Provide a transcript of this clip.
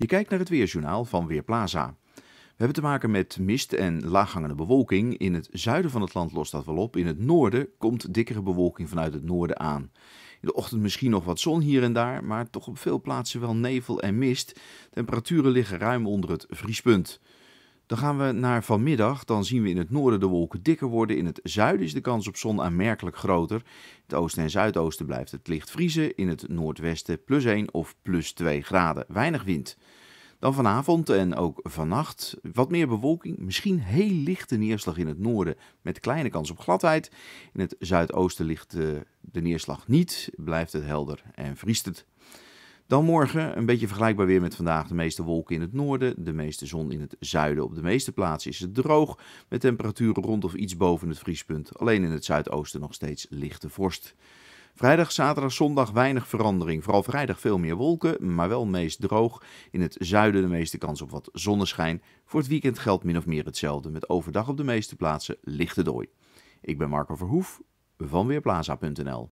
Je kijkt naar het weerjournaal van Weerplaza. We hebben te maken met mist en laaghangende bewolking. In het zuiden van het land lost dat wel op. In het noorden komt dikkere bewolking vanuit het noorden aan. In de ochtend misschien nog wat zon hier en daar, maar toch op veel plaatsen wel nevel en mist. Temperaturen liggen ruim onder het vriespunt. Dan gaan we naar vanmiddag. Dan zien we in het noorden de wolken dikker worden. In het zuiden is de kans op zon aanmerkelijk groter. In het oosten en zuidoosten blijft het licht vriezen. In het noordwesten plus 1 of plus 2 graden. Weinig wind. Dan vanavond en ook vannacht wat meer bewolking. Misschien heel lichte neerslag in het noorden met kleine kans op gladheid. In het zuidoosten ligt de, eh, de neerslag niet. Blijft het helder en vriest het. Dan morgen, een beetje vergelijkbaar weer met vandaag, de meeste wolken in het noorden, de meeste zon in het zuiden. Op de meeste plaatsen is het droog, met temperaturen rond of iets boven het vriespunt. Alleen in het zuidoosten nog steeds lichte vorst. Vrijdag, zaterdag, zondag weinig verandering. Vooral vrijdag veel meer wolken, maar wel meest droog. In het zuiden de meeste kans op wat zonneschijn. Voor het weekend geldt min of meer hetzelfde, met overdag op de meeste plaatsen lichte dooi. Ik ben Marco Verhoef van Weerplaza.nl